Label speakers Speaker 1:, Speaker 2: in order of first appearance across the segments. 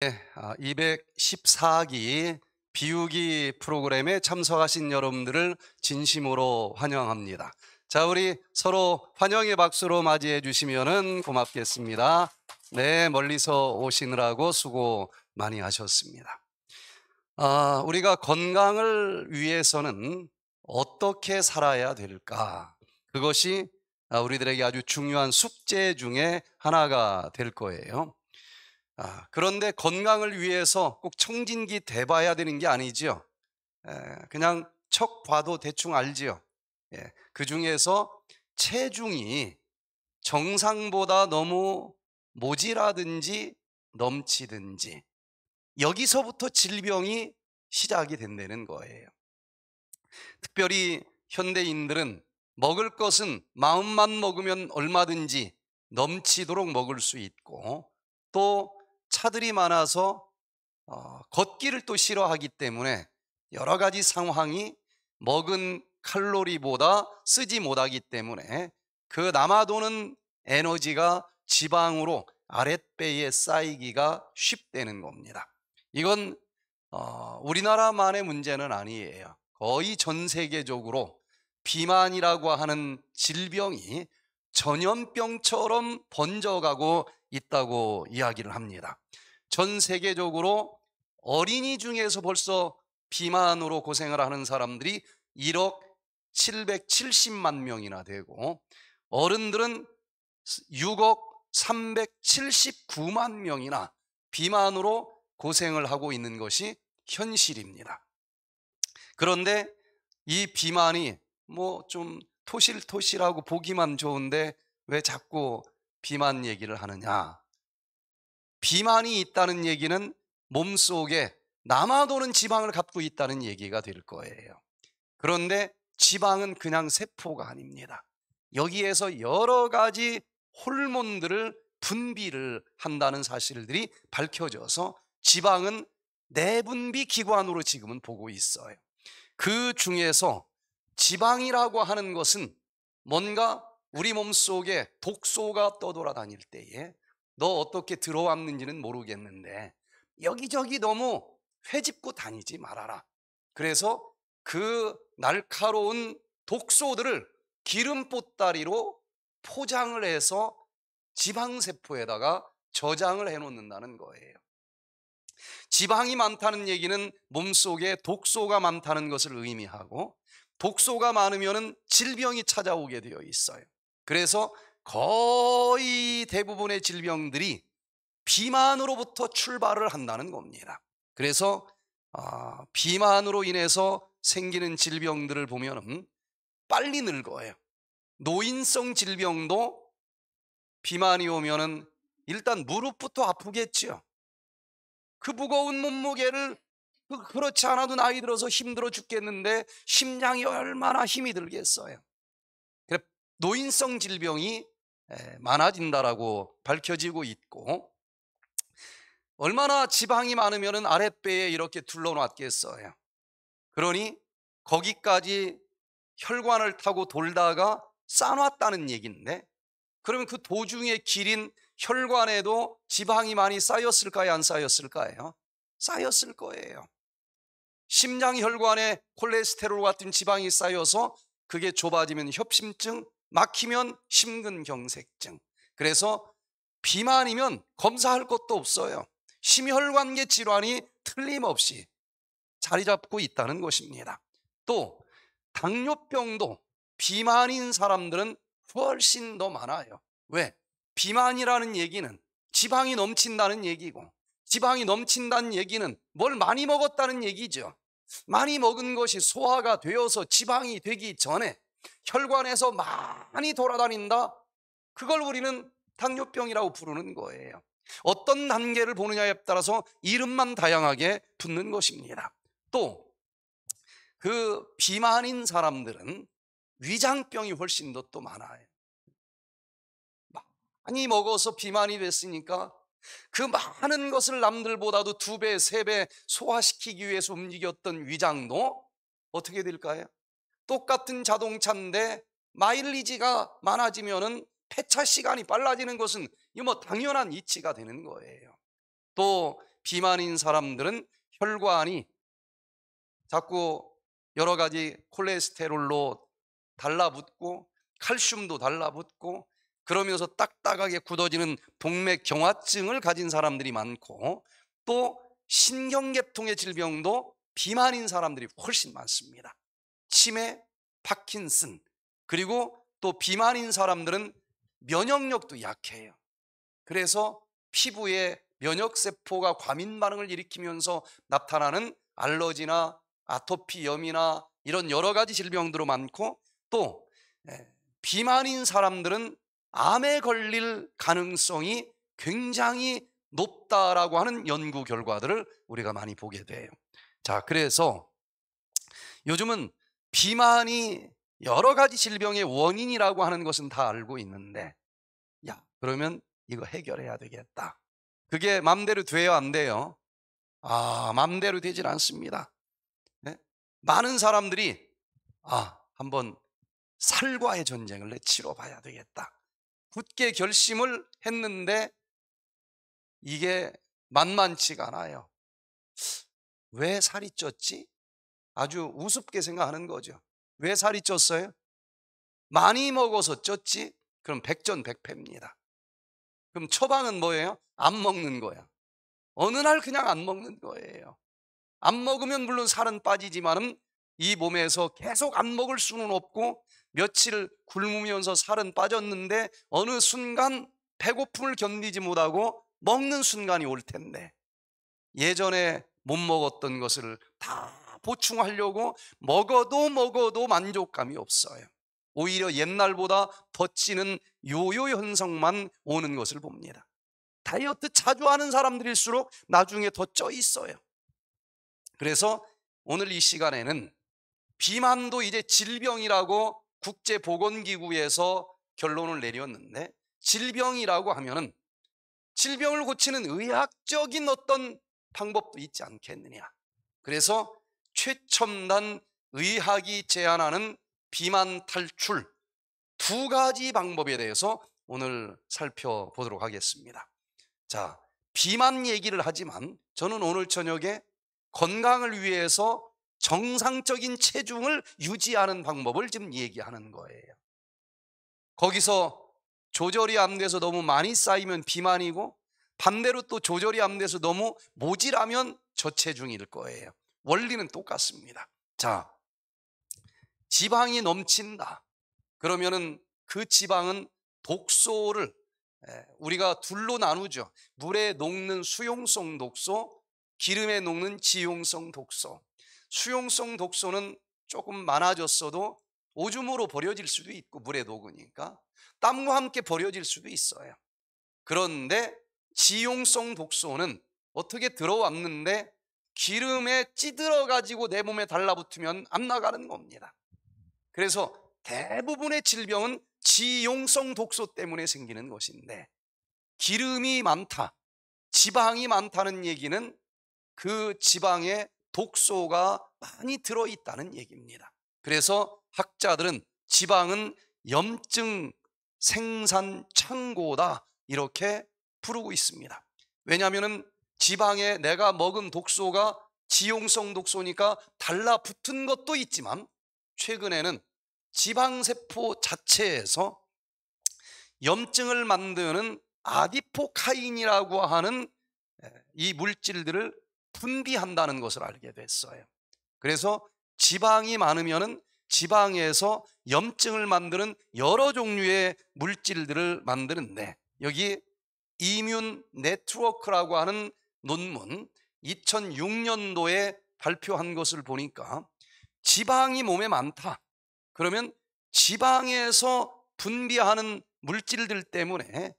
Speaker 1: 214기 아, 비우기 프로그램에 참석하신 여러분들을 진심으로 환영합니다. 자, 우리 서로 환영의 박수로 맞이해 주시면 고맙겠습니다. 네, 멀리서 오시느라고 수고 많이 하셨습니다. 아, 우리가 건강을 위해서는 어떻게 살아야 될까? 그것이 아, 우리들에게 아주 중요한 숙제 중에 하나가 될 거예요. 아, 그런데 건강을 위해서 꼭 청진기 대봐야 되는 게 아니지요. 에, 예, 그냥 척 봐도 대충 알지요. 예, 그 중에서 체중이 정상보다 너무 모지라든지 넘치든지 여기서부터 질병이 시작이 된다는 거예요. 특별히 현대인들은 먹을 것은 마음만 먹으면 얼마든지 넘치도록 먹을 수 있고 또 차들이 많아서 어, 걷기를 또 싫어하기 때문에 여러 가지 상황이 먹은 칼로리보다 쓰지 못하기 때문에 그 남아도는 에너지가 지방으로 아랫배에 쌓이기가 쉽다는 겁니다. 이건 어, 우리나라만의 문제는 아니에요. 거의 전 세계적으로 비만이라고 하는 질병이 전염병처럼 번져가고 있다고 이야기를 합니다. 전 세계적으로 어린이 중에서 벌써 비만으로 고생을 하는 사람들이 1억 770만 명이나 되고 어른들은 6억 379만 명이나 비만으로 고생을 하고 있는 것이 현실입니다. 그런데 이 비만이 뭐 좀 토실토실하고 보기만 좋은데 왜 자꾸 비만 얘기를 하느냐? 비만이 있다는 얘기는 몸속에 남아도는 지방을 갖고 있다는 얘기가 될 거예요. 그런데 지방은 그냥 세포가 아닙니다. 여기에서 여러 가지 호르몬들을 분비를 한다는 사실들이 밝혀져서 지방은 내분비 기관으로 지금은 보고 있어요. 그 중에서 지방이라고 하는 것은 뭔가 우리 몸 속에 독소가 떠돌아다닐 때에 너 어떻게 들어왔는지는 모르겠는데 여기저기 너무 회집고 다니지 말아라. 그래서 그 날카로운 독소들을 기름 보따리로 포장을 해서 지방세포에다가 저장을 해놓는다는 거예요. 지방이 많다는 얘기는 몸속에 독소가 많다는 것을 의미하고 독소가 많으면 질병이 찾아오게 되어 있어요. 그래서 거의 대부분의 질병들이 비만으로부터 출발을 한다는 겁니다. 그래서 어, 비만으로 인해서 생기는 질병들을 보면 빨리 늙어요. 노인성 질병도 비만이 오면은 일단 무릎부터 아프겠죠그 무거운 몸무게를 그, 그렇지 않아도 나이 들어서 힘들어 죽겠는데 심장이 얼마나 힘이 들겠어요. 노인성 질병이 많아진다라고 밝혀지고 있고 얼마나 지방이 많으면 아랫배에 이렇게 둘러놨겠어요. 그러니 거기까지 혈관을 타고 돌다가 쌓아놨다는 얘기인데 그러면 그 도중에 길인 혈관에도 지방이 많이 쌓였을까요? 안 쌓였을까요? 쌓였을 거예요. 심장 혈관에 콜레스테롤 같은 지방이 쌓여서 그게 좁아지면 협심증, 막히면 심근경색증. 그래서 비만이면 검사할 것도 없어요. 심혈관계 질환이 틀림없이 자리 잡고 있다는 것입니다. 또 당뇨병도 비만인 사람들은 훨씬 더 많아요. 왜? 비만이라는 얘기는 지방이 넘친다는 얘기고 지방이 넘친다는 얘기는 뭘 많이 먹었다는 얘기죠. 많이 먹은 것이 소화가 되어서 지방이 되기 전에 혈관에서 많이 돌아다닌다. 그걸 우리는 당뇨병이라고 부르는 거예요. 어떤 단계를 보느냐에 따라서 이름만 다양하게 붙는 것입니다. 또, 그 비만인 사람들은 위장병이 훨씬 더 또 많아요. 많이 먹어서 비만이 됐으니까 그 많은 것을 남들보다도 두 배, 세 배 소화시키기 위해서 움직였던 위장도 어떻게 될까요? 똑같은 자동차인데 마일리지가 많아지면은 폐차 시간이 빨라지는 것은 뭐 당연한 이치가 되는 거예요. 또 비만인 사람들은 혈관이 자꾸 여러 가지 콜레스테롤로 달라붙고 칼슘도 달라붙고 그러면서 딱딱하게 굳어지는 동맥경화증을 가진 사람들이 많고 또 신경계통의 질병도 비만인 사람들이 훨씬 많습니다. 치매, 파킨슨, 그리고 또 비만인 사람들은 면역력도 약해요. 그래서 피부에 면역세포가 과민 반응을 일으키면서 나타나는 알러지나 아토피 염이나 이런 여러 가지 질병들로 많고 또 예, 비만인 사람들은 암에 걸릴 가능성이 굉장히 높다라고 하는 연구 결과들을 우리가 많이 보게 돼요. 자, 그래서 요즘은 비만이 여러 가지 질병의 원인이라고 하는 것은 다 알고 있는데 야 그러면 이거 해결해야 되겠다 그게 맘대로 돼요 안 돼요? 아 맘대로 되질 않습니다 네? 많은 사람들이 아 한번 살과의 전쟁을 내 치러봐야 되겠다 굳게 결심을 했는데 이게 만만치가 않아요 왜 살이 쪘지? 아주 우습게 생각하는 거죠. 왜 살이 쪘어요? 많이 먹어서 쪘지? 그럼 백전백패입니다. 그럼 초반은 뭐예요? 안 먹는 거야. 어느 날 그냥 안 먹는 거예요. 안 먹으면 물론 살은 빠지지만은 이 몸에서 계속 안 먹을 수는 없고 며칠 굶으면서 살은 빠졌는데 어느 순간 배고픔을 견디지 못하고 먹는 순간이 올 텐데 예전에 못 먹었던 것을 다 보충하려고 먹어도 먹어도 만족감이 없어요. 오히려 옛날보다 버치는 요요 현상만 오는 것을 봅니다. 다이어트 자주 하는 사람들일수록 나중에 더 쪄 있어요. 그래서 오늘 이 시간에는 비만도 이제 질병이라고 국제보건기구에서 결론을 내렸는데 질병이라고 하면은 질병을 고치는 의학적인 어떤 방법도 있지 않겠느냐. 그래서 최첨단 의학이 제안하는 비만 탈출 두 가지 방법에 대해서 오늘 살펴보도록 하겠습니다. 자, 비만 얘기를 하지만 저는 오늘 저녁에 건강을 위해서 정상적인 체중을 유지하는 방법을 지금 얘기하는 거예요. 거기서 조절이 안 돼서 너무 많이 쌓이면 비만이고 반대로 또 조절이 안 돼서 너무 모질하면 저체중일 거예요. 원리는 똑같습니다. 자, 지방이 넘친다. 그러면은 그 지방은 독소를 우리가 둘로 나누죠. 물에 녹는 수용성 독소, 기름에 녹는 지용성 독소. 수용성 독소는 조금 많아졌어도 오줌으로 버려질 수도 있고 물에 녹으니까 땀과 함께 버려질 수도 있어요. 그런데 지용성 독소는 어떻게 들어왔는데 기름에 찌들어 가지고 내 몸에 달라붙으면 안 나가는 겁니다. 그래서 대부분의 질병은 지용성 독소 때문에 생기는 것인데 기름이 많다, 지방이 많다는 얘기는 그 지방에 독소가 많이 들어있다는 얘기입니다. 그래서 학자들은 지방은 염증 생산 창고다 이렇게 부르고 있습니다. 왜냐하면 지방에 내가 먹은 독소가 지용성 독소니까 달라붙은 것도 있지만 최근에는 지방세포 자체에서 염증을 만드는 아디포카인이라고 하는 이 물질들을 분비한다는 것을 알게 됐어요. 그래서 지방이 많으면 지방에서 염증을 만드는 여러 종류의 물질들을 만드는데 여기 이뮨 네트워크라고 하는 논문 2006년도에 발표한 것을 보니까 지방이 몸에 많다. 그러면 지방에서 분비하는 물질들 때문에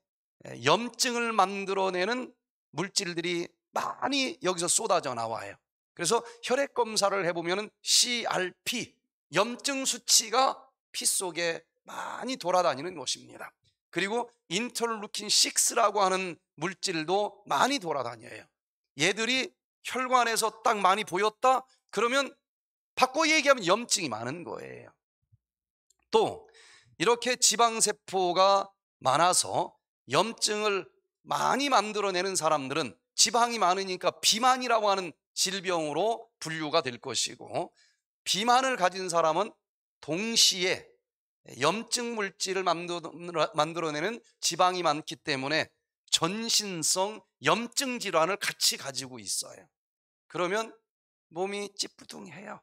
Speaker 1: 염증을 만들어내는 물질들이 많이 여기서 쏟아져 나와요. 그래서 혈액 검사를 해보면 CRP, 염증 수치가 피 속에 많이 돌아다니는 것입니다. 그리고 인터루킨 6라고 하는 물질도 많이 돌아다녀요. 얘들이 혈관에서 딱 많이 보였다? 그러면 바꿔 얘기하면 염증이 많은 거예요. 또 이렇게 지방세포가 많아서 염증을 많이 만들어내는 사람들은 지방이 많으니까 비만이라고 하는 질병으로 분류가 될 것이고 비만을 가진 사람은 동시에 예, 염증 물질을 만들어내는 지방이 많기 때문에 전신성 염증 질환을 같이 가지고 있어요. 그러면 몸이 찌뿌둥해요.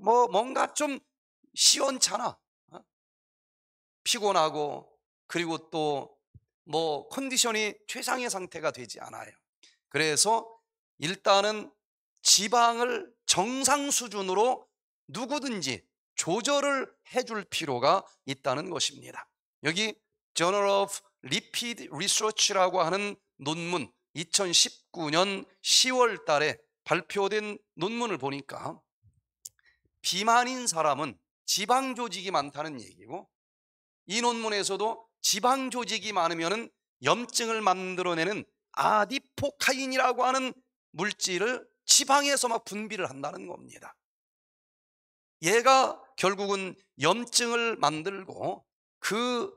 Speaker 1: 뭐 뭔가 좀 시원찮아. 어? 피곤하고 그리고 또 뭐 컨디션이 최상의 상태가 되지 않아요. 그래서 일단은 지방을 정상 수준으로 누구든지 조절을 해줄 필요가 있다는 것입니다. 여기 Journal of Lipid Research라고 하는 논문 2019년 10월 달에 발표된 논문을 보니까 비만인 사람은 지방 조직이 많다는 얘기고 이 논문에서도 지방 조직이 많으면 염증을 만들어내는 아디포카인이라고 하는 물질을 지방에서 막 분비를 한다는 겁니다. 얘가 결국은 염증을 만들고 그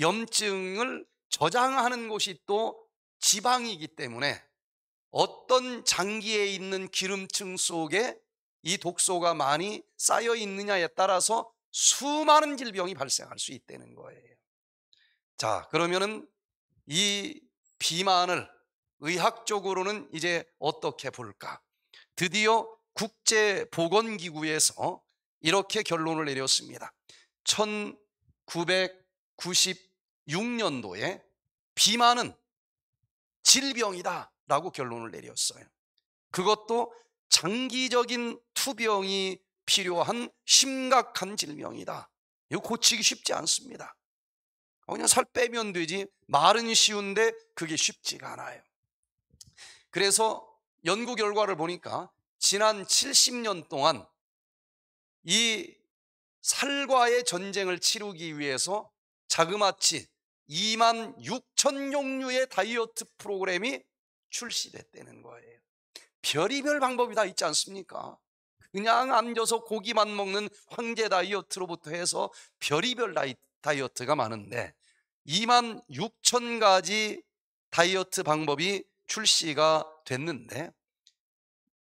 Speaker 1: 염증을 저장하는 곳이 또 지방이기 때문에 어떤 장기에 있는 기름층 속에 이 독소가 많이 쌓여 있느냐에 따라서 수많은 질병이 발생할 수 있다는 거예요. 자, 그러면은 이 비만을 의학적으로는 이제 어떻게 볼까? 드디어 국제보건기구에서 이렇게 결론을 내렸습니다. 1996년도에 비만은 질병이다 라고 결론을 내렸어요. 그것도 장기적인 투병이 필요한 심각한 질병이다. 이거 고치기 쉽지 않습니다. 그냥 살 빼면 되지 말은 쉬운데 그게 쉽지가 않아요. 그래서 연구 결과를 보니까 지난 70년 동안 이 살과의 전쟁을 치르기 위해서 자그마치 2만 6천 종류의 다이어트 프로그램이 출시됐다는 거예요. 별의별 방법이 다 있지 않습니까? 그냥 앉아서 고기만 먹는 황제 다이어트로부터 해서 별의별 다이어트가 많은데 2만 6천 가지 다이어트 방법이 출시가 됐는데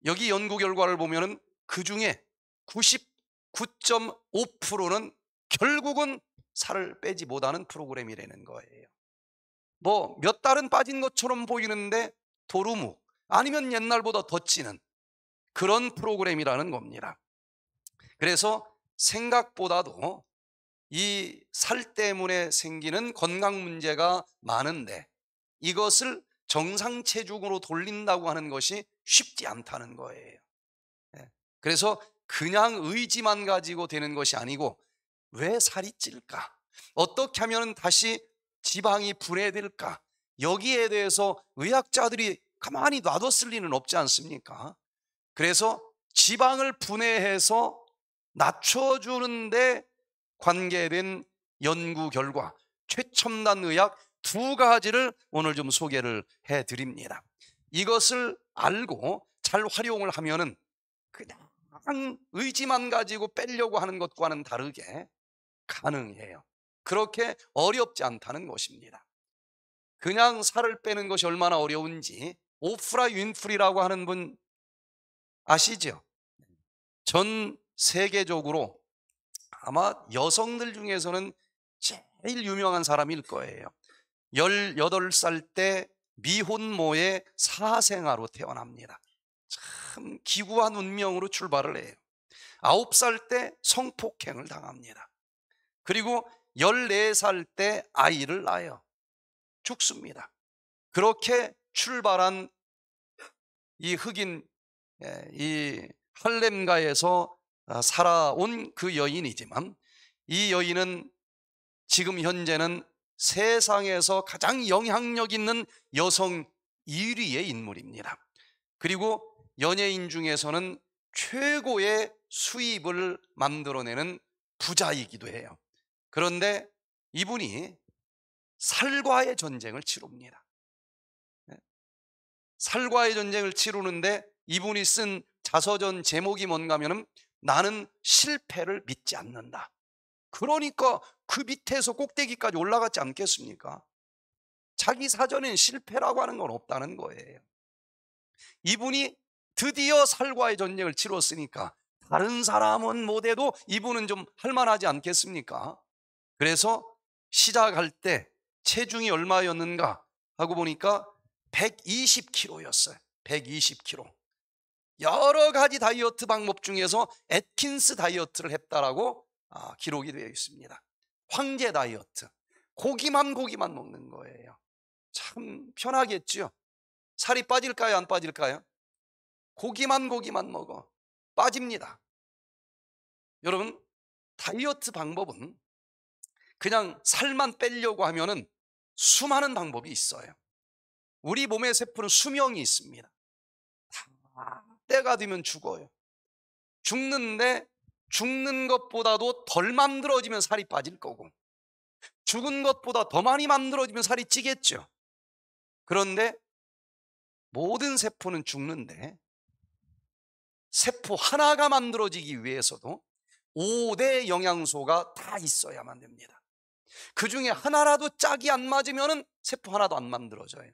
Speaker 1: 여기 연구 결과를 보면 그 중에 90 9.5%는 결국은 살을 빼지 못하는 프로그램이라는 거예요. 뭐 몇 달은 빠진 것처럼 보이는데 도루묵 아니면 옛날보다 더 찌는 그런 프로그램이라는 겁니다. 그래서 생각보다도 이 살 때문에 생기는 건강 문제가 많은데 이것을 정상 체중으로 돌린다고 하는 것이 쉽지 않다는 거예요. 예. 그래서 그냥 의지만 가지고 되는 것이 아니고 왜 살이 찔까? 어떻게 하면 다시 지방이 분해될까? 여기에 대해서 의학자들이 가만히 놔뒀을 리는 없지 않습니까? 그래서 지방을 분해해서 낮춰주는데 관계된 연구 결과 최첨단 의학 두 가지를 오늘 좀 소개를 해 드립니다. 이것을 알고 잘 활용을 하면은 그냥 한 의지만 가지고 빼려고 하는 것과는 다르게 가능해요. 그렇게 어렵지 않다는 것입니다. 그냥 살을 빼는 것이 얼마나 어려운지 오프라 윈프리라고 하는 분 아시죠? 전 세계적으로 아마 여성들 중에서는 제일 유명한 사람일 거예요. 18살 때 미혼모의 사생아로 태어납니다. 참 기구한 운명으로 출발을 해요. 아홉 살 때 성폭행을 당합니다. 그리고 14살 때 아이를 낳아요. 죽습니다. 그렇게 출발한 이 흑인, 예, 이 할렘가에서 아, 살아온 그 여인이지만 이 여인은 지금 현재는 세상에서 가장 영향력 있는 여성 1위의 인물입니다. 그리고 연예인 중에서는 최고의 수입을 만들어내는 부자이기도 해요. 그런데 이분이 살과의 전쟁을 치룹니다 예? 살과의 전쟁을 치르는데 이분이 쓴 자서전 제목이 뭔가 하면 나는 실패를 믿지 않는다. 그러니까 그 밑에서 꼭대기까지 올라갔지 않겠습니까? 자기 사전엔 실패라고 하는 건 없다는 거예요. 이분이 드디어 살과의 전쟁을 치렀으니까 다른 사람은 못해도 이분은 좀 할만하지 않겠습니까? 그래서 시작할 때 체중이 얼마였는가 하고 보니까 120kg였어요. 120kg. 여러 가지 다이어트 방법 중에서 에킨스 다이어트를 했다라고 아, 기록이 되어 있습니다. 황제 다이어트. 고기만 고기만 먹는 거예요. 참편하겠죠 살이 빠질까요? 안 빠질까요? 고기만 고기만 먹어 빠집니다. 여러분 다이어트 방법은 그냥 살만 빼려고 하면은 수많은 방법이 있어요. 우리 몸의 세포는 수명이 있습니다. 다 때가 되면 죽어요. 죽는데 죽는 것보다도 덜 만들어지면 살이 빠질 거고 죽은 것보다 더 많이 만들어지면 살이 찌겠죠. 그런데 모든 세포는 죽는데 세포 하나가 만들어지기 위해서도 5대 영양소가 다 있어야만 됩니다. 그 중에 하나라도 짝이 안 맞으면 세포 하나도 안 만들어져요.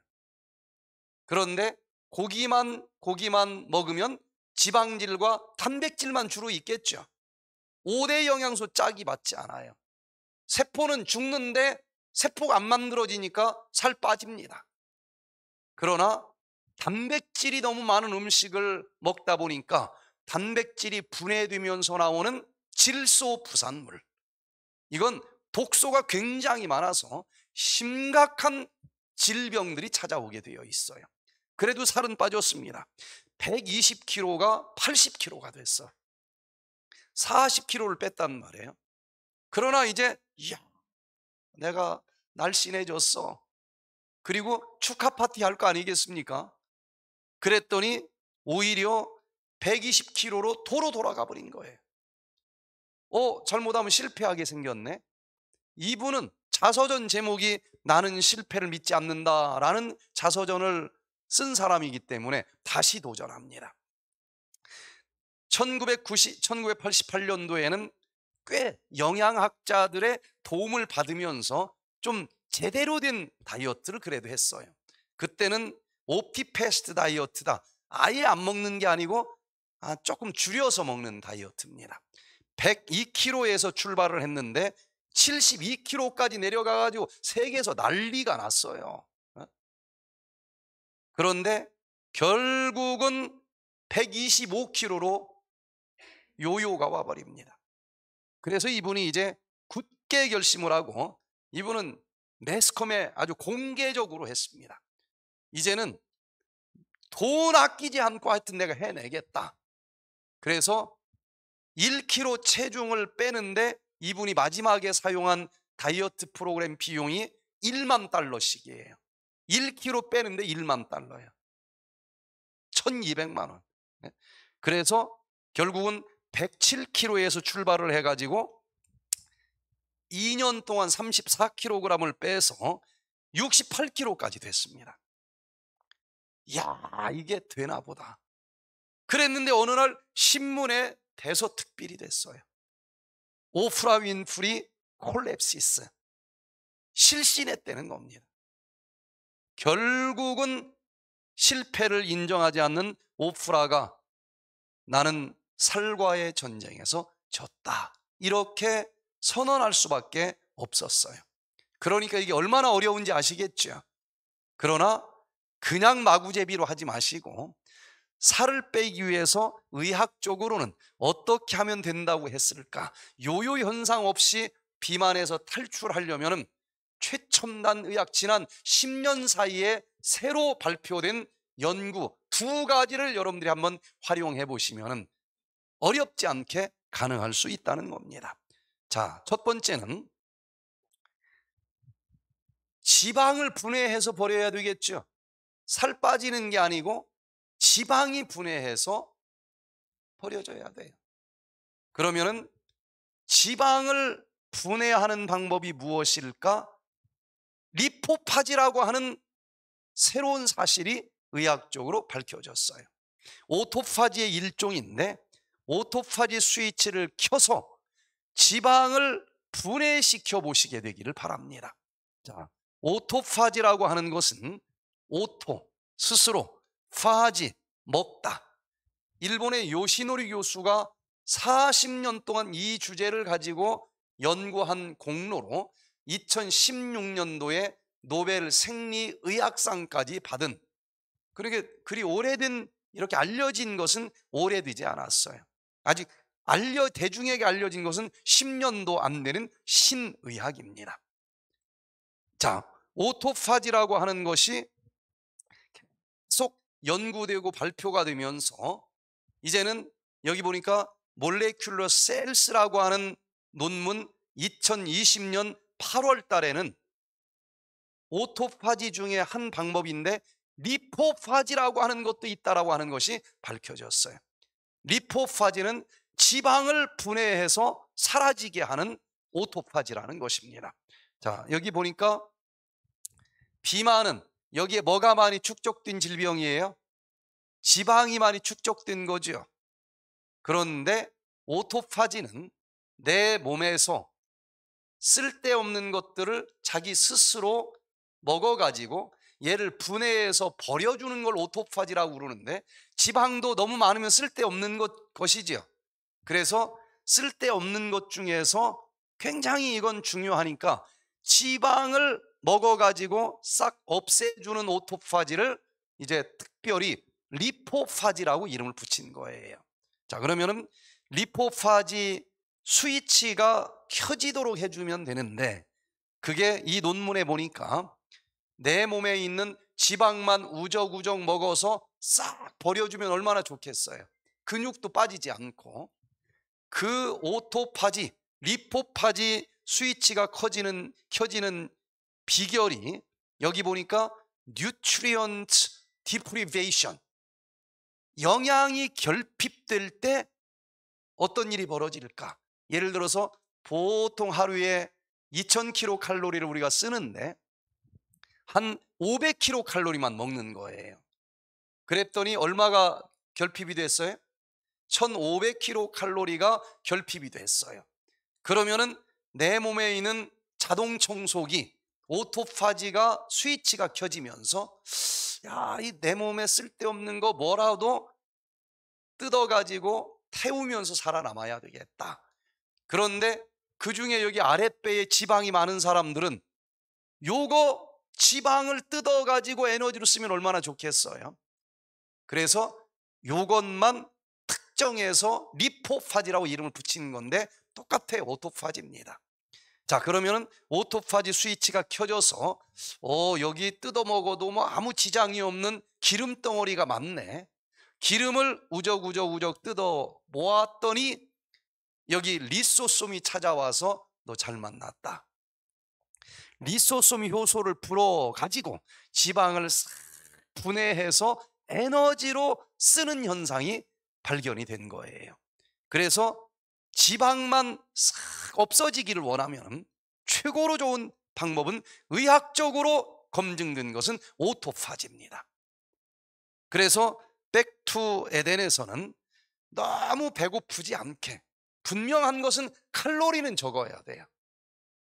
Speaker 1: 그런데 고기만, 고기만 먹으면 지방질과 단백질만 주로 있겠죠. 5대 영양소 짝이 맞지 않아요. 세포는 죽는데 세포가 안 만들어지니까 살 빠집니다. 그러나 단백질이 너무 많은 음식을 먹다 보니까 단백질이 분해되면서 나오는 질소 부산물. 이건 독소가 굉장히 많아서 심각한 질병들이 찾아오게 되어 있어요. 그래도 살은 빠졌습니다. 120kg가 80kg가 됐어. 40kg를 뺐단 말이에요. 그러나 이제 야, 내가 날씬해졌어. 그리고 축하 파티 할 거 아니겠습니까? 그랬더니 오히려 120km로 도로 돌아가 버린 거예요. 어, 잘못하면 실패하게 생겼네. 이분은 자서전 제목이 나는 실패를 믿지 않는다라는 자서전을 쓴 사람이기 때문에 다시 도전합니다. 1990, 1988년도에는 꽤 영양학자들의 도움을 받으면서 좀 제대로 된 다이어트를 그래도 했어요. 그때는 오피페스트 다이어트다. 아예 안 먹는 게 아니고 아, 조금 줄여서 먹는 다이어트입니다. 102kg에서 출발을 했는데 72kg까지 내려가가지고 세계에서 난리가 났어요. 어? 그런데 결국은 125kg로 요요가 와버립니다. 그래서 이분이 이제 굳게 결심을 하고 이분은 매스컴에 아주 공개적으로 했습니다. 이제는 돈 아끼지 않고 하여튼 내가 해내겠다. 그래서 1kg 체중을 빼는데 이분이 마지막에 사용한 다이어트 프로그램 비용이 1만 달러씩이에요. 1kg 빼는데 1만 달러예요. 1200만 원. 네. 그래서 결국은 107kg에서 출발을 해가지고 2년 동안 34kg을 빼서 68kg까지 됐습니다. 야, 이게 되나 보다. 그랬는데 어느 날 신문에 대서특필이 됐어요. 오프라 윈프리 콜랩시스. 실신했다는 겁니다. 결국은 실패를 인정하지 않는 오프라가 나는 살과의 전쟁에서 졌다. 이렇게 선언할 수밖에 없었어요. 그러니까 이게 얼마나 어려운지 아시겠죠? 그러나 그냥 마구제비로 하지 마시고 살을 빼기 위해서 의학적으로는 어떻게 하면 된다고 했을까? 요요 현상 없이 비만에서 탈출하려면 최첨단 의학 지난 10년 사이에 새로 발표된 연구 두 가지를 여러분들이 한번 활용해 보시면 어렵지 않게 가능할 수 있다는 겁니다. 자, 첫 번째는 지방을 분해해서 버려야 되겠죠. 살 빠지는 게 아니고 지방이 분해해서 버려져야 돼요. 그러면은 지방을 분해하는 방법이 무엇일까? 리포파지라고 하는 새로운 사실이 의학적으로 밝혀졌어요. 오토파지의 일종인데 오토파지 스위치를 켜서 지방을 분해시켜 보시게 되기를 바랍니다. 자, 오토파지라고 하는 것은 오토, 스스로, 파지, 먹다. 일본의 요시노리 교수가 40년 동안 이 주제를 가지고 연구한 공로로 2016년도에 노벨 생리의학상까지 받은 그렇게 그러니까 그리 오래된 이렇게 알려진 것은 오래되지 않았어요. 아직 알려 대중에게 알려진 것은 10년도 안 되는 신의학입니다. 자, 오토파지라고 하는 것이 속 연구되고 발표가 되면서 이제는 여기 보니까 몰레큘러 셀스라고 하는 논문 2020년 8월 달에는 오토파지 중에 한 방법인데 리포파지라고 하는 것도 있다라고 하는 것이 밝혀졌어요. 리포파지는 지방을 분해해서 사라지게 하는 오토파지라는 것입니다. 자, 여기 보니까 비만은 여기에 뭐가 많이 축적된 질병이에요? 지방이 많이 축적된 거죠. 그런데 오토파지는 내 몸에서 쓸데없는 것들을 자기 스스로 먹어가지고 얘를 분해해서 버려주는 걸 오토파지라고 그러는데 지방도 너무 많으면 쓸데없는 것, 것이지요. 그래서 쓸데없는 것 중에서 굉장히 이건 중요하니까 지방을 먹어가지고 싹 없애주는 오토파지를 이제 특별히 리포파지라고 이름을 붙인 거예요. 자, 그러면은 리포파지 스위치가 켜지도록 해주면 되는데 그게 이 논문에 보니까 내 몸에 있는 지방만 우적우적 먹어서 싹 버려주면 얼마나 좋겠어요. 근육도 빠지지 않고 그 오토파지, 리포파지 스위치가 커지는 켜지는 비결이 여기 보니까 nutrient deprivation 영양이 결핍될 때 어떤 일이 벌어질까? 예를 들어서 보통 하루에 2000kcal를 우리가 쓰는데 한 500kcal만 먹는 거예요. 그랬더니 얼마가 결핍이 됐어요? 1500kcal가 결핍이 됐어요. 그러면은 내 몸에 있는 자동 청소기 오토파지가 스위치가 켜지면서 야, 이 내 몸에 쓸데없는 거 뭐라도 뜯어가지고 태우면서 살아남아야 되겠다. 그런데 그 중에 여기 아랫배에 지방이 많은 사람들은 요거 지방을 뜯어가지고 에너지로 쓰면 얼마나 좋겠어요. 그래서 요것만 특정해서 리포파지라고 이름을 붙이는 건데 똑같아요. 오토파지입니다. 자그러면 오토파지 스위치가 켜져서 어 여기 뜯어먹어도 뭐 아무 지장이 없는 기름 덩어리가 많네 기름을 우적우적 우적 뜯어 모았더니 여기 리소솜이 찾아와서 너 잘 만났다 리소솜 효소를 불어 가지고 지방을 분해해서 에너지로 쓰는 현상이 발견이 된 거예요 그래서 지방만 싹 없어지기를 원하면 최고로 좋은 방법은 의학적으로 검증된 것은 오토파지입니다. 그래서 백투 에덴에서는 너무 배고프지 않게 분명한 것은 칼로리는 적어야 돼요.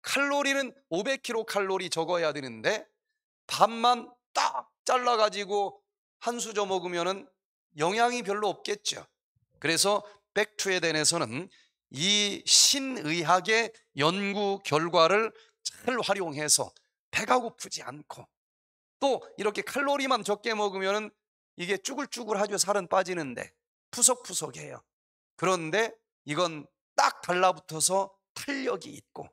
Speaker 1: 칼로리는 500kcal 적어야 되는데 밥만 딱 잘라가지고 한 수저 먹으면 영양이 별로 없겠죠. 그래서 백투에덴에서는 이 신의학의 연구 결과를 잘 활용해서 배가 고프지 않고 또 이렇게 칼로리만 적게 먹으면 이게 쭈글쭈글하죠 살은 빠지는데 푸석푸석해요 그런데 이건 딱 달라붙어서 탄력이 있고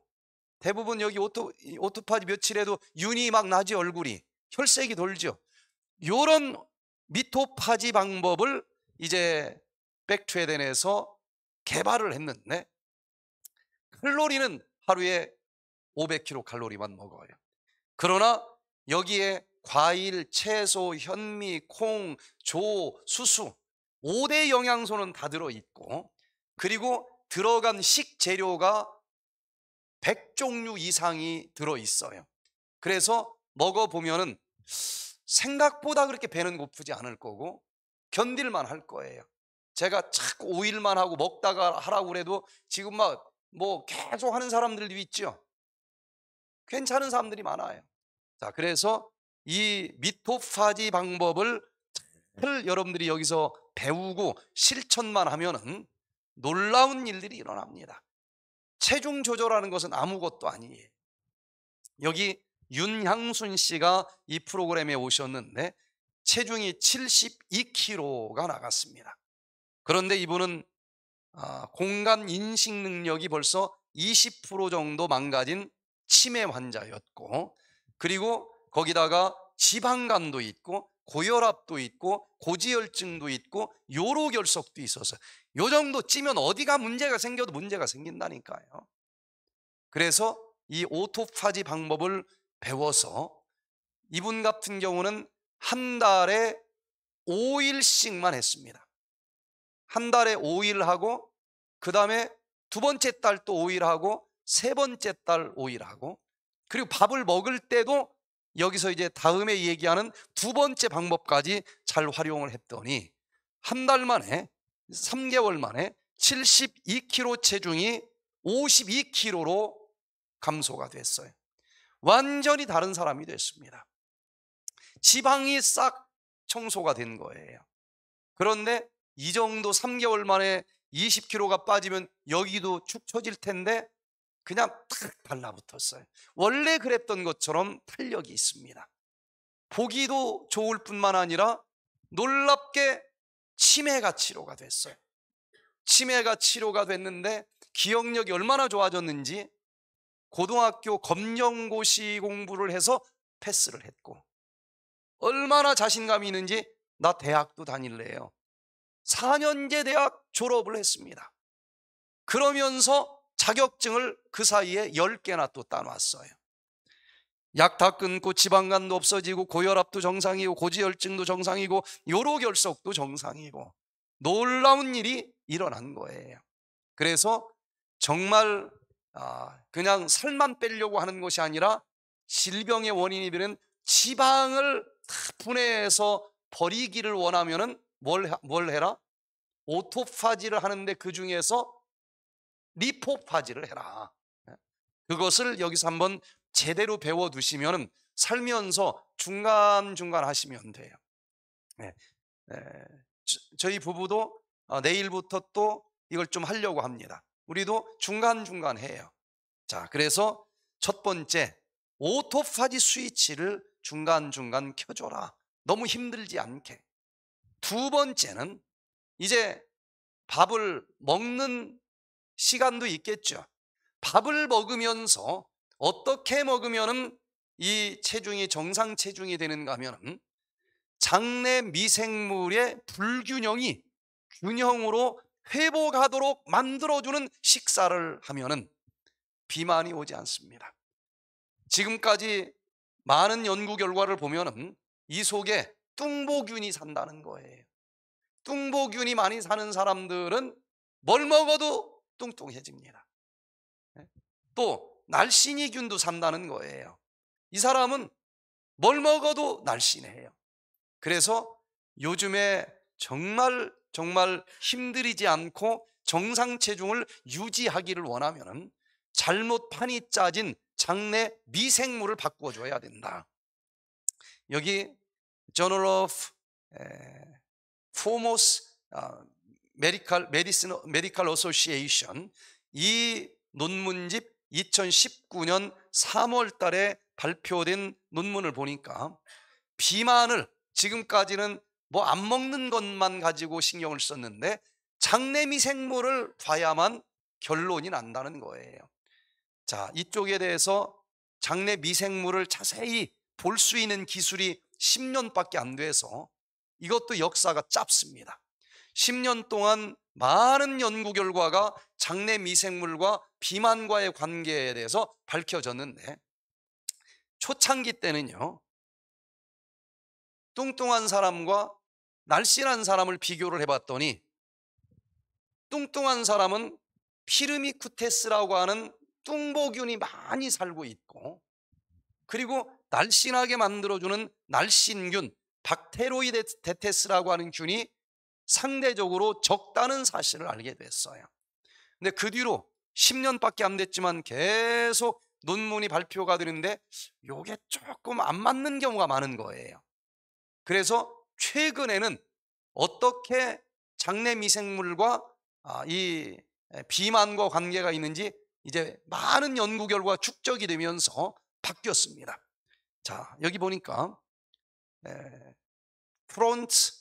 Speaker 1: 대부분 여기 오토, 오토파지 며칠에도 윤이 막 나지 얼굴이 혈색이 돌죠 요런 미토파지 방법을 이제 백트에덴에서 개발을 했는데 칼로리는 하루에 500kcal 만 먹어요. 그러나 여기에 과일, 채소, 현미, 콩, 조, 수수 5대 영양소는 다 들어있고 그리고 들어간 식재료가 100종류 이상이 들어있어요. 그래서 먹어보면 생각보다 그렇게 배는 고프지 않을 거고 견딜만 할 거예요. 제가 자꾸 오일만 하고 먹다가 하라고 그래도 지금 막 뭐 계속 하는 사람들도 있죠. 괜찮은 사람들이 많아요. 자, 그래서 이 미토파지 방법을 잘 여러분들이 여기서 배우고 실천만 하면은 놀라운 일들이 일어납니다. 체중 조절하는 것은 아무것도 아니에요. 여기 윤향순 씨가 이 프로그램에 오셨는데 체중이 72kg가 나갔습니다. 그런데 이분은 아, 공간 인식 능력이 벌써 20% 정도 망가진 치매 환자였고 그리고 거기다가 지방간도 있고 고혈압도 있고 고지혈증도 있고 요로결석도 있어서 요 정도 찌면 어디가 문제가 생겨도 문제가 생긴다니까요. 그래서 이 오토파지 방법을 배워서 이분 같은 경우는 한 달에 5일씩만 했습니다. 한 달에 5일 하고 그 다음에 두 번째 달또 5일 하고 세 번째 달 5일 하고 그리고 밥을 먹을 때도 여기서 이제 다음에 얘기하는 두 번째 방법까지 잘 활용을 했더니 한 달 만에 3개월 만에 72kg 체중이 52kg로 감소가 됐어요 완전히 다른 사람이 됐습니다 지방이 싹 청소가 된 거예요 그런데 이 정도 3개월 만에 20kg가 빠지면 여기도 축 처질 텐데 그냥 탁발라붙었어요 원래 그랬던 것처럼 탄력이 있습니다. 보기도 좋을 뿐만 아니라 놀랍게 치매가 치료가 됐어요. 치매가 치료가 됐는데 기억력이 얼마나 좋아졌는지 고등학교 검정고시 공부를 해서 패스를 했고 얼마나 자신감이 있는지 나 대학도 다닐래요. 4년제 대학 졸업을 했습니다. 그러면서 자격증을 그 사이에 10개나 또 따놨어요. 약 다 끊고 지방간도 없어지고 고혈압도 정상이고 고지혈증도 정상이고 요로결석도 정상이고 놀라운 일이 일어난 거예요. 그래서 정말 아, 그냥 살만 빼려고 하는 것이 아니라 질병의 원인이 되는 지방을 다 분해해서 버리기를 원하면은 뭘, 뭘 해라? 오토파지를 하는데 그 중에서 리포파지를 해라. 예? 그것을 여기서 한번 제대로 배워두시면 살면서 중간중간 하시면 돼요. 네. 네. 저희 부부도 어, 내일부터 또 이걸 좀 하려고 합니다. 우리도 중간중간 해요. 자, 그래서 첫 번째, 오토파지 스위치를 중간중간 켜줘라. 너무 힘들지 않게. 두 번째는 이제 밥을 먹는 시간도 있겠죠. 밥을 먹으면서 어떻게 먹으면이 체중이 정상 체중이 되는가 하면 장내 미생물의 불균형이 균형으로 회복하도록 만들어주는 식사를 하면 비만이 오지 않습니다. 지금까지 많은 연구 결과를 보면이 속에 뚱보균이 산다는 거예요. 뚱보균이 많이 사는 사람들은 뭘 먹어도 뚱뚱해집니다. 예? 또 날씬이균도 산다는 거예요. 이 사람은 뭘 먹어도 날씬해요. 그래서 요즘에 정말 정말 힘들이지 않고 정상 체중을 유지하기를 원하면은 잘못 판이 짜진 장내 미생물을 바꿔 줘야 된다. 여기 Journal of Foremost 어, Medical, Medicine, Medical Association 이 논문집 2019년 3월 달에 발표된 논문을 보니까 비만을 지금까지는 뭐 안 먹는 것만 가지고 신경을 썼는데 장내미 생물을 봐야만 결론이 난다는 거예요. 자, 이쪽에 대해서 장내 미생물을 자세히 볼 수 있는 기술이 10년밖에 안 돼서 이것도 역사가 짧습니다. 10년 동안 많은 연구 결과가 장내 미생물과 비만과의 관계에 대해서 밝혀졌는데 초창기 때는요 뚱뚱한 사람과 날씬한 사람을 비교를 해봤더니 뚱뚱한 사람은 피르미쿠테스라고 하는 뚱보균이 많이 살고 있고 그리고 날씬하게 만들어주는 날씬균, 박테로이데 테스라고 하는 균이 상대적으로 적다는 사실을 알게 됐어요. 근데 그 뒤로 10년밖에 안 됐지만 계속 논문이 발표가 되는데 요게 조금 안 맞는 경우가 많은 거예요. 그래서 최근에는 어떻게 장내 미생물과 아, 이 비만과 관계가 있는지 이제 많은 연구 결과 축적이 되면서 바뀌었습니다. 자, 여기 보니까 프론트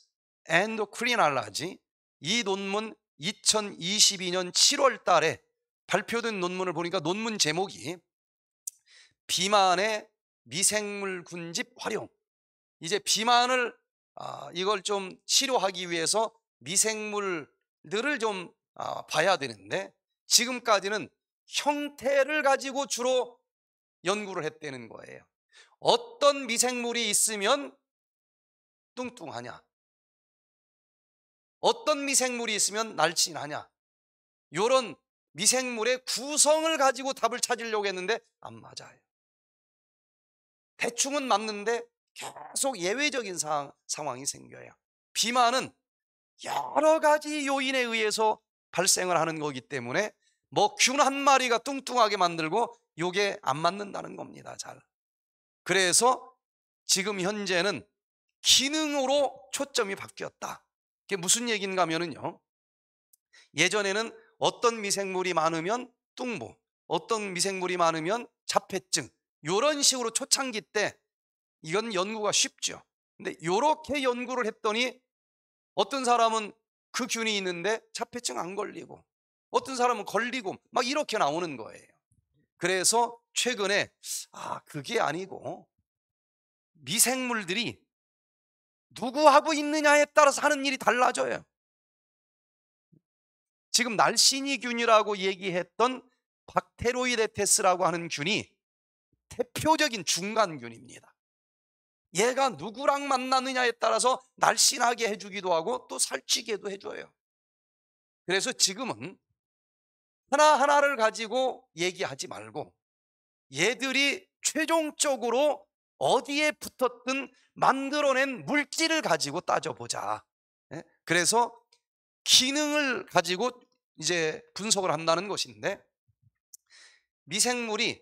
Speaker 1: 엔도크리날라지 이 논문 2022년 7월 달에 발표된 논문을 보니까 논문 제목이 비만의 미생물 군집 활용 이제 비만을 아, 이걸 좀 치료하기 위해서 미생물들을 좀 아, 봐야 되는데 지금까지는 형태를 가지고 주로 연구를 했다는 거예요 어떤 미생물이 있으면 뚱뚱하냐? 어떤 미생물이 있으면 날씬하냐? 요런 미생물의 구성을 가지고 답을 찾으려고 했는데 안 맞아요. 대충은 맞는데 계속 예외적인 상, 상황이 생겨요. 비만은 여러 가지 요인에 의해서 발생을 하는 거기 때문에 뭐 균 한 마리가 뚱뚱하게 만들고 요게 안 맞는다는 겁니다. 잘. 그래서 지금 현재는 기능으로 초점이 바뀌었다. 그게 무슨 얘기인가 하면은요. 예전에는 어떤 미생물이 많으면 뚱보 어떤 미생물이 많으면 자폐증 이런 식으로 초창기 때 이건 연구가 쉽죠. 근데 이렇게 연구를 했더니 어떤 사람은 그 균이 있는데 자폐증 안 걸리고 어떤 사람은 걸리고 막 이렇게 나오는 거예요. 그래서 최근에 아 그게 아니고 미생물들이 누구하고 있느냐에 따라서 하는 일이 달라져요. 지금 날씬이균이라고 얘기했던 박테로이데테스라고 하는 균이 대표적인 중간균입니다. 얘가 누구랑 만나느냐에 따라서 날씬하게 해주기도 하고 또 살찌게도 해줘요. 그래서 지금은 하나하나를 가지고 얘기하지 말고 얘들이 최종적으로 어디에 붙었든 만들어낸 물질을 가지고 따져보자. 예? 그래서 기능을 가지고 이제 분석을 한다는 것인데 미생물이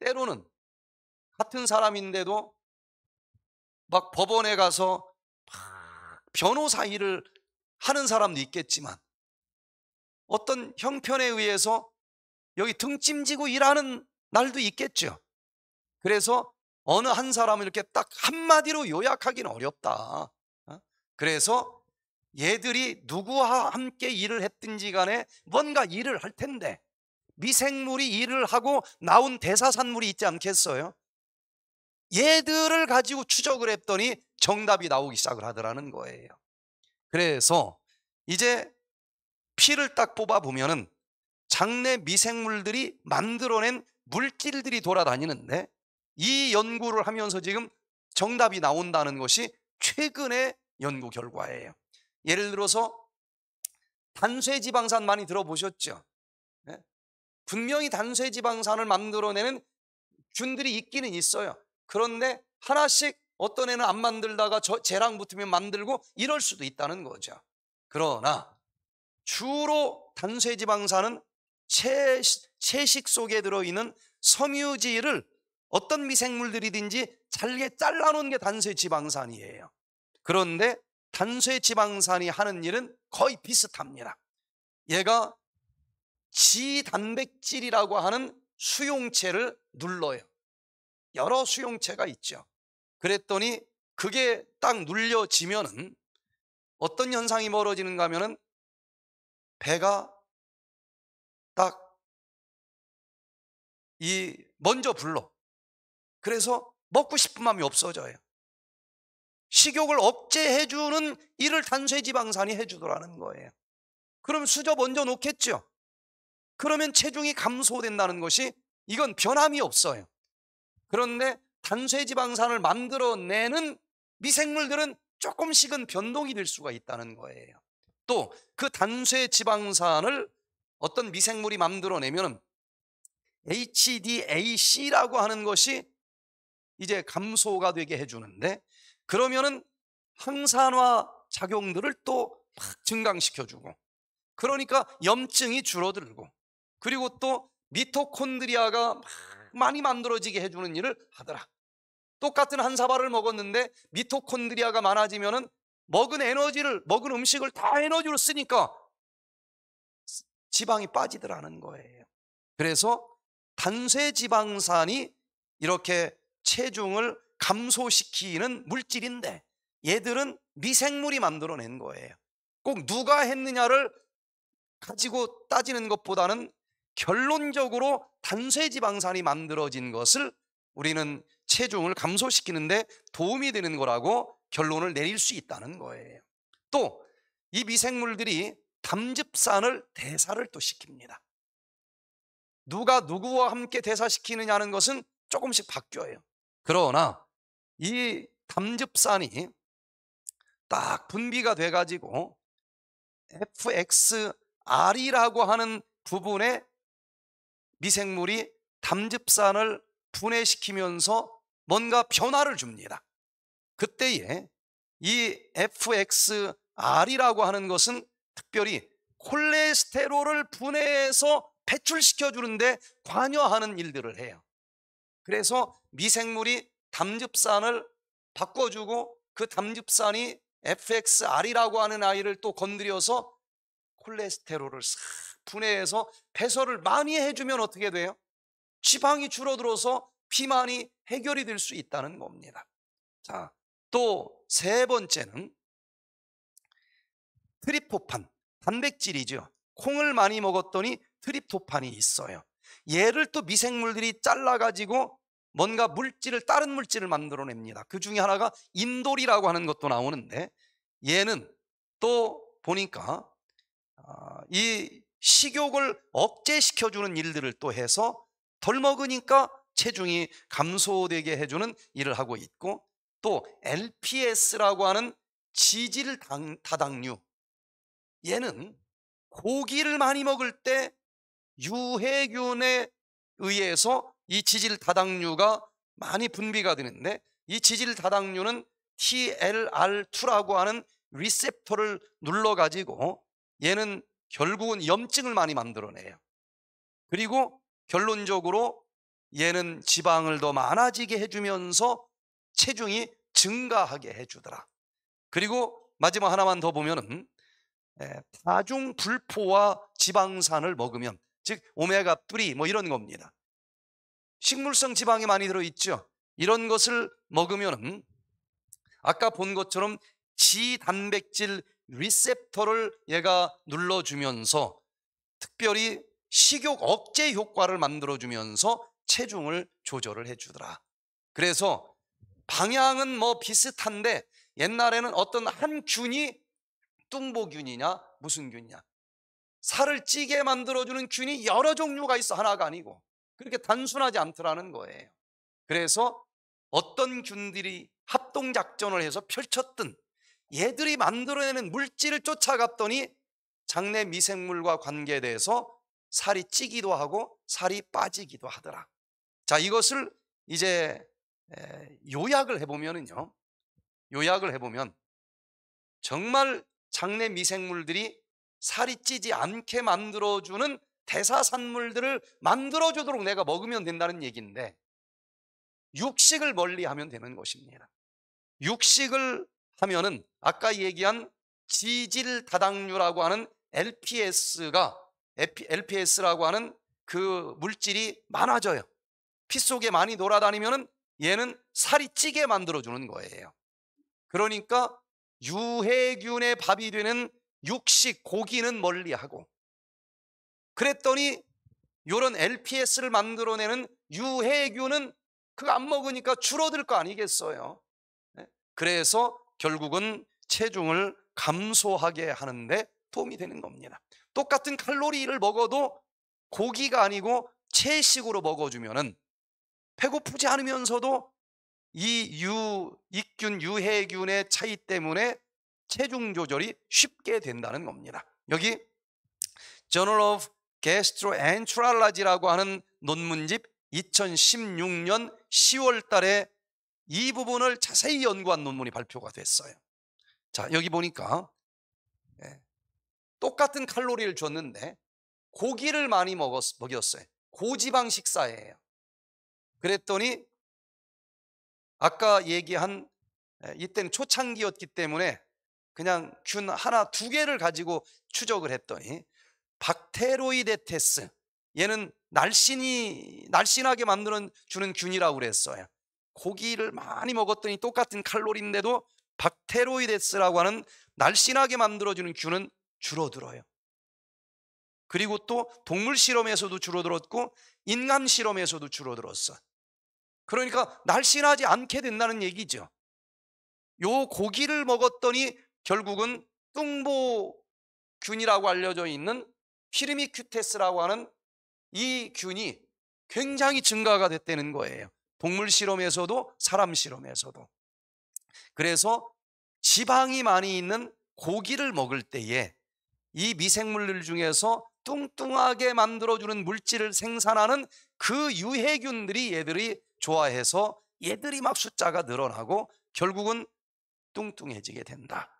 Speaker 1: 때로는 같은 사람인데도 막 법원에 가서 변호사 일을 하는 사람도 있겠지만 어떤 형편에 의해서 여기 등짐지고 일하는 날도 있겠죠. 그래서 어느 한 사람을 이렇게 딱 한마디로 요약하기는 어렵다. 어? 그래서 얘들이 누구와 함께 일을 했든지 간에 뭔가 일을 할 텐데 미생물이 일을 하고 나온 대사산물이 있지 않겠어요? 얘들을 가지고 추적을 했더니 정답이 나오기 시작을 하더라는 거예요. 그래서 이제 피를 딱뽑아보면 장내 미생물들이 만들어낸 물질들이 돌아다니는데 이 연구를 하면서 지금 정답이 나온다는 것이 최근의 연구 결과예요. 예를 들어서 단쇠 지방산 많이 들어보셨죠? 네? 분명히 단쇠 지방산을 만들어내는 균들이 있기는 있어요. 그런데 하나씩 어떤 애는 안 만들다가 저, 재랑 붙으면 만들고 이럴 수도 있다는 거죠. 그러나 주로 단쇠 지방산은 채, 채식 속에 들어있는 섬유질을 어떤 미생물들이든지 잘게 잘라놓은 게단소 지방산이에요. 그런데 단소 지방산이 하는 일은 거의 비슷합니다. 얘가 지단백질이라고 하는 수용체를 눌러요. 여러 수용체가 있죠. 그랬더니 그게 딱 눌려지면은 어떤 현상이 벌어지는가 하면은 배가 딱 이 먼저 불러 그래서 먹고 싶은 마음이 없어져요. 식욕을 억제해주는 일을 탄쇄지방산이 해주더라는 거예요. 그럼 수저 먼저 놓겠죠. 그러면 체중이 감소된다는 것이 이건 변함이 없어요. 그런데 탄쇄지방산을 만들어내는 미생물들은 조금씩은 변동이 될 수가 있다는 거예요. 또 그 단쇄지방산을 어떤 미생물이 만들어내면 HDAC라고 하는 것이 이제 감소가 되게 해주는데 그러면은 항산화 작용들을 또막 증강시켜주고 그러니까 염증이 줄어들고 그리고 또 미토콘드리아가 막 많이 만들어지게 해주는 일을 하더라. 똑같은 한 사발을 먹었는데 미토콘드리아가 많아지면은 먹은 에너지를 먹은 음식을 다 에너지로 쓰니까 지방이 빠지더라는 거예요. 그래서 단쇄 지방산이 이렇게 체중을 감소시키는 물질인데 얘들은 미생물이 만들어낸 거예요. 꼭 누가 했느냐를 가지고 따지는 것보다는 결론적으로 단쇄 지방산이 만들어진 것을 우리는 체중을 감소시키는데 도움이 되는 거라고 결론을 내릴 수 있다는 거예요. 또 이 미생물들이 담즙산을 대사를 또 시킵니다. 누가 누구와 함께 대사시키느냐는 것은 조금씩 바뀌어요. 그러나 이 담즙산이 딱 분비가 돼가지고 FXR이라고 하는 부분에 미생물이 담즙산을 분해시키면서 뭔가 변화를 줍니다. 그때에 이 FXR이라고 하는 것은 특별히 콜레스테롤을 분해해서 배출시켜 주는데 관여하는 일들을 해요. 그래서 미생물이 담즙산을 바꿔주고 그 담즙산이 FXR이라고 하는 아이를 또 건드려서 콜레스테롤을 싹 분해해서 배설을 많이 해주면 어떻게 돼요? 지방이 줄어들어서 비만이 해결이 될 수 있다는 겁니다. 자, 또 세 번째는 트리포판 단백질이죠. 콩을 많이 먹었더니 트립토판이 있어요. 얘를 또 미생물들이 잘라가지고 뭔가 물질을 다른 물질을 만들어냅니다. 그 중에 하나가 인돌이라고 하는 것도 나오는데 얘는 또 보니까 아, 이 식욕을 억제시켜주는 일들을 또 해서 덜 먹으니까 체중이 감소되게 해주는 일을 하고 있고 또 LPS라고 하는 지질 다당류 얘는 고기를 많이 먹을 때 유해균에 의해서 이 지질 다당류가 많이 분비가 되는데 이 지질 다당류는 TLR2라고 하는 리셉터를 눌러가지고 얘는 결국은 염증을 많이 만들어내요. 그리고 결론적으로 얘는 지방을 더 많아지게 해주면서 체중이 증가하게 해주더라. 그리고 마지막 하나만 더 보면은 다중 불포와 지방산을 먹으면 즉 오메가 뿌리 뭐 이런 겁니다. 식물성 지방이 많이 들어있죠. 이런 것을 먹으면 아까 본 것처럼 지단백질 리셉터를 얘가 눌러주면서 특별히 식욕 억제 효과를 만들어주면서 체중을 조절을 해주더라. 그래서 방향은 뭐 비슷한데 옛날에는 어떤 한 균이 뚱보균이냐 무슨 균이냐 살을 찌게 만들어주는 균이 여러 종류가 있어 하나가 아니고 그렇게 단순하지 않더라는 거예요. 그래서 어떤 균들이 합동작전을 해서 펼쳤든 얘들이 만들어내는 물질을 쫓아갔더니 장내 미생물과 관계에 대해서 살이 찌기도 하고 살이 빠지기도 하더라. 자, 이것을 이제 요약을 해보면요 요약을 해보면 정말 장내 미생물들이 살이 찌지 않게 만들어주는 대사산물들을 만들어주도록 내가 먹으면 된다는 얘기인데 육식을 멀리하면 되는 것입니다. 육식을 하면은 아까 얘기한 지질다당류라고 하는 LPS가 LPS라고 하는 그 물질이 많아져요. 피 속에 많이 돌아다니면은 얘는 살이 찌게 만들어 주는 거예요. 그러니까 유해균의 밥이 되는 육식, 고기는 멀리하고 그랬더니 요런 LPS를 만들어내는 유해균은 그거 안 먹으니까 줄어들 거 아니겠어요? 예? 그래서 결국은 체중을 감소하게 하는데 도움이 되는 겁니다. 똑같은 칼로리를 먹어도 고기가 아니고 채식으로 먹어주면은 배고프지 않으면서도 이 유, 익균, 유해균의 차이 때문에 체중 조절이 쉽게 된다는 겁니다. 여기 Journal of Gastroenterology라고 하는 논문집 2016년 10월 달에 이 부분을 자세히 연구한 논문이 발표가 됐어요. 자, 여기 보니까 네. 똑같은 칼로리를 줬는데 고기를 많이 먹었, 먹였어요. 고지방 식사예요. 그랬더니 아까 얘기한 예, 이때는 초창기였기 때문에 그냥 균 하나 두 개를 가지고 추적을 했더니 박테로이데테스 얘는 날씬이 날씬하게 만드는 주는 균이라고 그랬어요. 고기를 많이 먹었더니 똑같은 칼로리인데도 박테로이데스라고 하는 날씬하게 만들어주는 균은 줄어들어요. 그리고 또 동물 실험에서도 줄어들었고 인간 실험에서도 줄어들었어. 그러니까 날씬하지 않게 된다는 얘기죠. 요 고기를 먹었더니 결국은 뚱보균이라고 알려져 있는 피르미큐테스라고 하는 이 균이 굉장히 증가가 됐다는 거예요. 동물 실험에서도 사람 실험에서도. 그래서 지방이 많이 있는 고기를 먹을 때에 이 미생물들 중에서 뚱뚱하게 만들어주는 물질을 생산하는 그 유해균들이 얘들이 좋아해서 얘들이 막 숫자가 늘어나고 결국은 뚱뚱해지게 된다.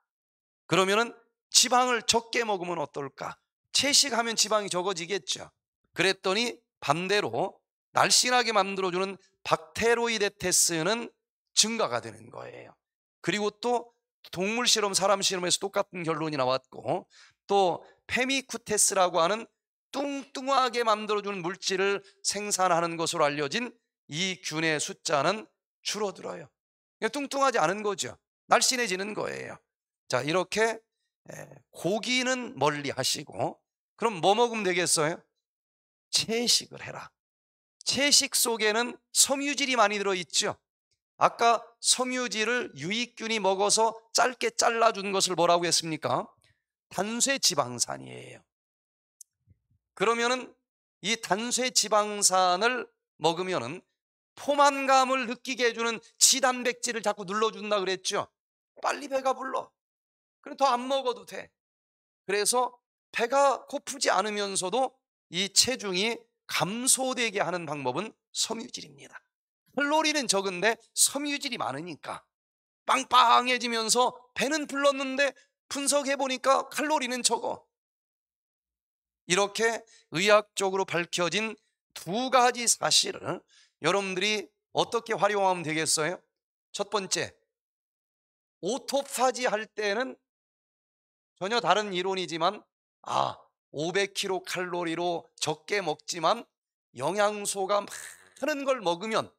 Speaker 1: 그러면은 지방을 적게 먹으면 어떨까? 채식하면 지방이 적어지겠죠. 그랬더니 반대로 날씬하게 만들어주는 박테로이데테스는 증가가 되는 거예요. 그리고 또 동물 실험, 사람 실험에서 똑같은 결론이 나왔고 또 페미쿠테스라고 하는 뚱뚱하게 만들어주는 물질을 생산하는 것으로 알려진 이 균의 숫자는 줄어들어요. 그러니까 뚱뚱하지 않은 거죠. 날씬해지는 거예요. 자 이렇게 예, 고기는 멀리 하시고 그럼 뭐 먹으면 되겠어요? 채식을 해라. 채식 속에는 섬유질이 많이 들어있죠. 아까 섬유질을 유익균이 먹어서 짧게 잘라준 것을 뭐라고 했습니까? 단쇄 지방산이에요. 그러면은 이 단쇄 지방산을 먹으면은 포만감을 느끼게 해주는 지단백질을 자꾸 눌러준다 그랬죠. 빨리 배가 불러. 그럼 더안 먹어도 돼. 그래서 배가 고프지 않으면서도 이 체중이 감소되게 하는 방법은 섬유질입니다. 칼로리는 적은데 섬유질이 많으니까 빵빵해지면서 배는 불렀는데 분석해 보니까 칼로리는 적어. 이렇게 의학적으로 밝혀진 두 가지 사실을 여러분들이 어떻게 활용하면 되겠어요? 첫 번째, 오토파지 할 때는 전혀 다른 이론이지만 아 500kg 칼로리로 적게 먹지만 영양소가 많은 걸 먹으면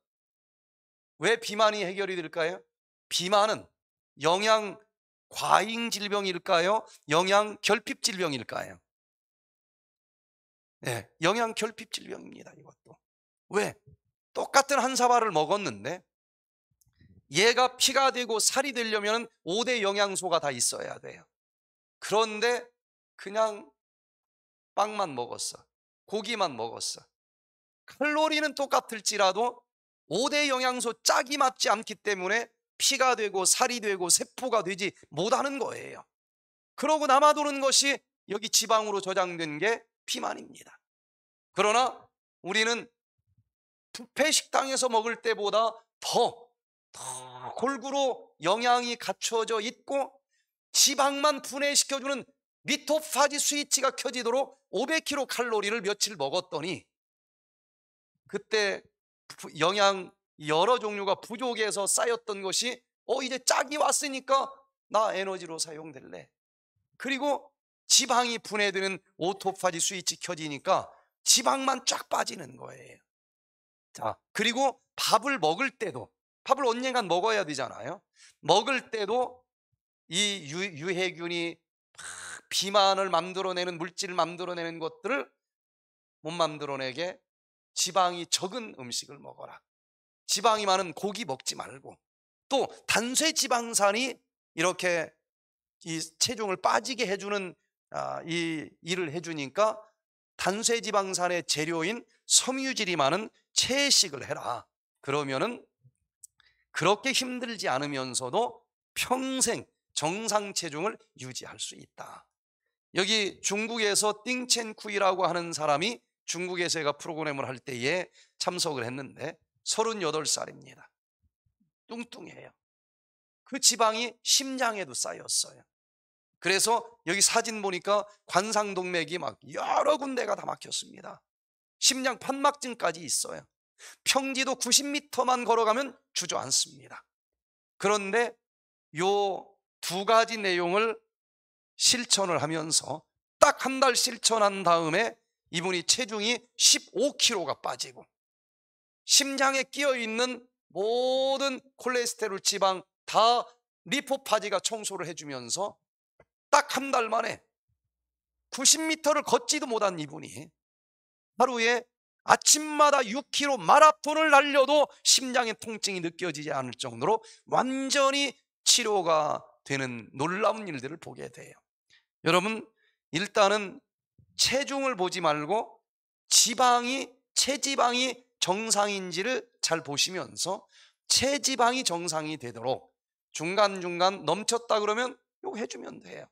Speaker 1: 왜 비만이 해결이 될까요? 비만은 영양 과잉 질병일까요? 영양 결핍 질병일까요? 네, 영양 결핍 질병입니다. 이것도 왜 똑같은 한 사발을 먹었는데 얘가 피가 되고 살이 되려면 5대 영양소가 다 있어야 돼요. 그런데 그냥 빵만 먹었어. 고기만 먹었어. 칼로리는 똑같을지라도 5대 영양소 짝이 맞지 않기 때문에 피가 되고 살이 되고 세포가 되지 못하는 거예요. 그러고 남아도는 것이 여기 지방으로 저장된 게 비만입니다. 그러나 우리는 부패 식당에서 먹을 때보다 더, 더 골고루 영양이 갖춰져 있고 지방만 분해시켜주는 미토파지 스위치가 켜지도록 500kcal 칼로리를 며칠 먹었더니 그때 영양 여러 종류가 부족해서 쌓였던 것이 어 이제 짝이 왔으니까 나 에너지로 사용될래. 그리고 지방이 분해되는 오토파지 스위치 켜지니까 지방만 쫙 빠지는 거예요. 자, 그리고 밥을 먹을 때도 밥을 언젠간 먹어야 되잖아요. 먹을 때도 이 유, 해균이 비만을 만들어내는 물질을 만들어내는 것들을 못 만들어내게 지방이 적은 음식을 먹어라. 지방이 많은 고기 먹지 말고 또 단쇄 지방산이 이렇게 이 체중을 빠지게 해주는 아, 이 일을 해주니까 단쇄 지방산의 재료인 섬유질이 많은 채식을 해라. 그러면은 그렇게 힘들지 않으면서도 평생 정상 체중을 유지할 수 있다. 여기 중국에서 띵첸쿠이라고 하는 사람이 중국에서 제가 프로그램을 할 때에 참석을 했는데 38살입니다. 뚱뚱해요. 그 지방이 심장에도 쌓였어요. 그래서 여기 사진 보니까 관상동맥이 막 여러 군데가 다 막혔습니다. 심장 판막증까지 있어요. 평지도 90m만 걸어가면 주저앉습니다. 그런데 요두 가지 내용을 실천을 하면서 딱 한 달 실천한 다음에 이분이 체중이 15kg가 빠지고 심장에 끼어 있는 모든 콜레스테롤 지방 다 리포파지가 청소를 해주면서 딱 한 달 만에 90m를 걷지도 못한 이분이 하루에 아침마다 6km 마라톤을 날려도 심장의 통증이 느껴지지 않을 정도로 완전히 치료가 되는 놀라운 일들을 보게 돼요. 여러분, 일단은 체중을 보지 말고 지방이, 체지방이 정상인지를 잘 보시면서 체지방이 정상이 되도록 중간중간 넘쳤다 그러면 요거 해주면 돼요.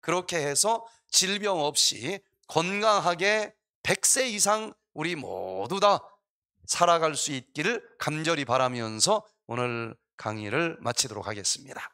Speaker 1: 그렇게 해서 질병 없이 건강하게 100세 이상 우리 모두 다 살아갈 수 있기를 간절히 바라면서 오늘 강의를 마치도록 하겠습니다.